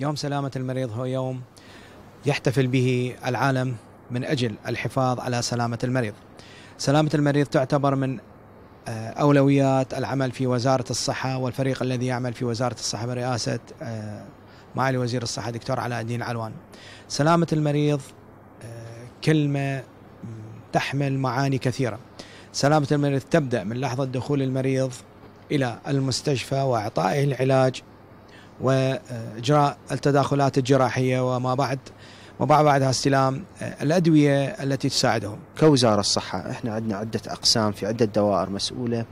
يوم سلامة المريض هو يوم يحتفل به العالم من أجل الحفاظ على سلامة المريض سلامة المريض تعتبر من آه، أولويات العمل في وزارة الصحة والفريق الذي يعمل في وزارة الصحة برئاسة آه، معالي وزير الصحة دكتور علاء الدين علوان سلامة المريض آه، كلمة تحمل معاني كثيرة سلامة المريض تبدأ من لحظة دخول المريض إلى المستشفى وإعطائه العلاج واجراء التداخلات الجراحيه وما بعد وما بعدها استلام آه، الادويه التي تساعدهم. كوزاره الصحه احنا عندنا عده اقسام في عده دوائر مسؤوله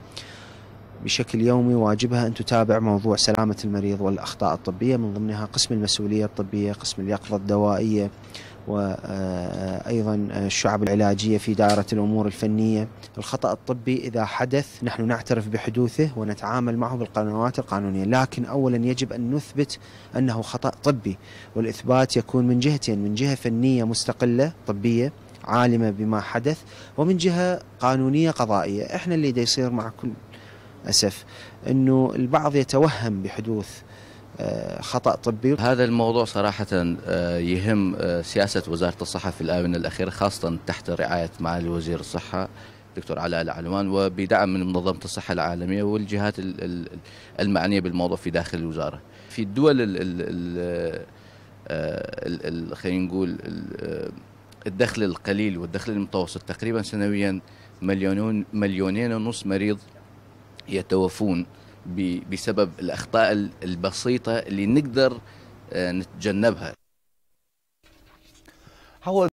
بشكل يومي واجبها ان تتابع موضوع سلامه المريض والاخطاء الطبيه من ضمنها قسم المسؤوليه الطبيه، قسم اليقظه الدوائيه، وأيضا الشعب العلاجية في دائرة الأمور الفنية الخطأ الطبي إذا حدث نحن نعترف بحدوثه ونتعامل معه بالقنوات القانونية لكن أولا يجب أن نثبت أنه خطأ طبي والإثبات يكون من جهتين من جهة فنية مستقلة طبية عالمة بما حدث ومن جهة قانونية قضائية إحنا اللي يصير مع كل أسف أنه البعض يتوهم بحدوث خطأ طبي هذا الموضوع صراحة آه، يهم آه، سياسة وزارة الصحة في الآونة الأخيرة خاصة تحت رعاية معالي وزير الصحة الدكتور علاء العلوان وبدعم من منظمة الصحة العالمية والجهات المعنية بالموضوع في داخل الوزارة في الدول ال آه، خلينا نقول الدخل القليل والدخل المتوسط تقريبا سنويا مليونين مليونين ونص مريض يتوفون بسبب الاخطاء البسيطه اللي نقدر آه، نتجنبها